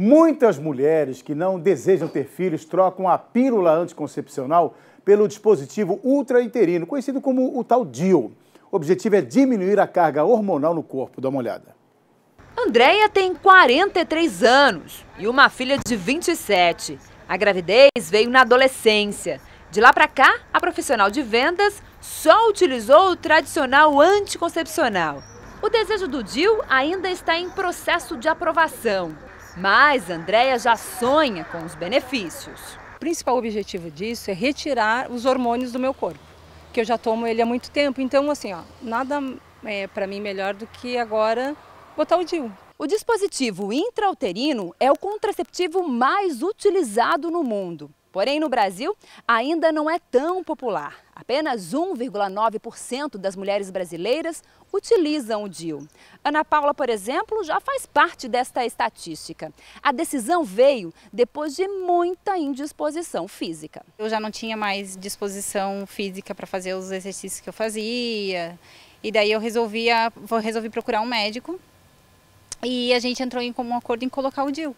Muitas mulheres que não desejam ter filhos trocam a pílula anticoncepcional pelo dispositivo ultraiterino, conhecido como o tal DIL. O objetivo é diminuir a carga hormonal no corpo. Dá uma olhada. Andréia tem 43 anos e uma filha de 27. A gravidez veio na adolescência. De lá para cá, a profissional de vendas só utilizou o tradicional anticoncepcional. O desejo do DIL ainda está em processo de aprovação. Mas Andréia já sonha com os benefícios. O principal objetivo disso é retirar os hormônios do meu corpo, que eu já tomo ele há muito tempo. Então, assim, ó, nada é para mim melhor do que agora botar o DIU. O dispositivo intrauterino é o contraceptivo mais utilizado no mundo. Porém, no Brasil, ainda não é tão popular. Apenas 1,9% das mulheres brasileiras utilizam o DIU. Ana Paula, por exemplo, já faz parte desta estatística. A decisão veio depois de muita indisposição física. Eu já não tinha mais disposição física para fazer os exercícios que eu fazia. E daí eu resolvi, resolvi procurar um médico. E a gente entrou em comum acordo em colocar o DIU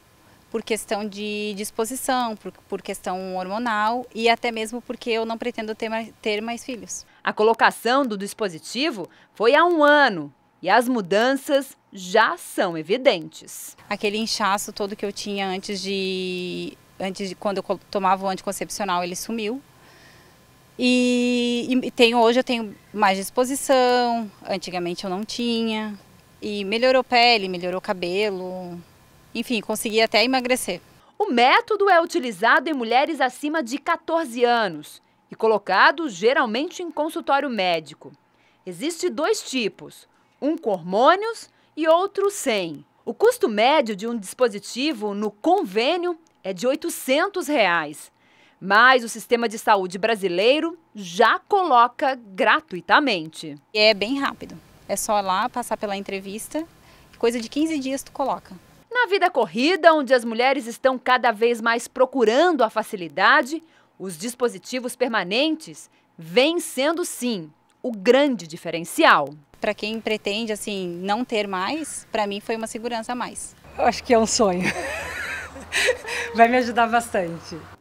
por questão de disposição, por, por questão hormonal e até mesmo porque eu não pretendo ter mais, ter mais filhos. A colocação do dispositivo foi há um ano e as mudanças já são evidentes. Aquele inchaço todo que eu tinha antes de, antes de quando eu tomava o anticoncepcional, ele sumiu. E, e tenho, hoje eu tenho mais disposição, antigamente eu não tinha. E melhorou pele, melhorou cabelo, enfim, consegui até emagrecer. O método é utilizado em mulheres acima de 14 anos e colocado geralmente em consultório médico. Existe dois tipos, um com hormônios e outro sem. O custo médio de um dispositivo no convênio é de R$ 800. Reais, mas o sistema de saúde brasileiro já coloca gratuitamente. É bem rápido. É só lá passar pela entrevista, coisa de 15 dias tu coloca. Na vida corrida, onde as mulheres estão cada vez mais procurando a facilidade, os dispositivos permanentes vêm sendo sim o grande diferencial. Para quem pretende assim não ter mais, para mim foi uma segurança a mais. Eu acho que é um sonho. Vai me ajudar bastante.